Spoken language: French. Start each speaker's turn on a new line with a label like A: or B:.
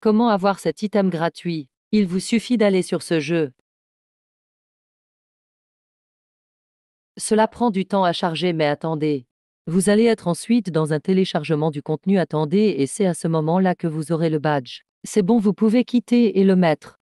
A: Comment avoir cet item gratuit Il vous suffit d'aller sur ce jeu. Cela prend du temps à charger mais attendez. Vous allez être ensuite dans un téléchargement du contenu attendez et c'est à ce moment-là que vous aurez le badge. C'est bon vous pouvez quitter et le mettre.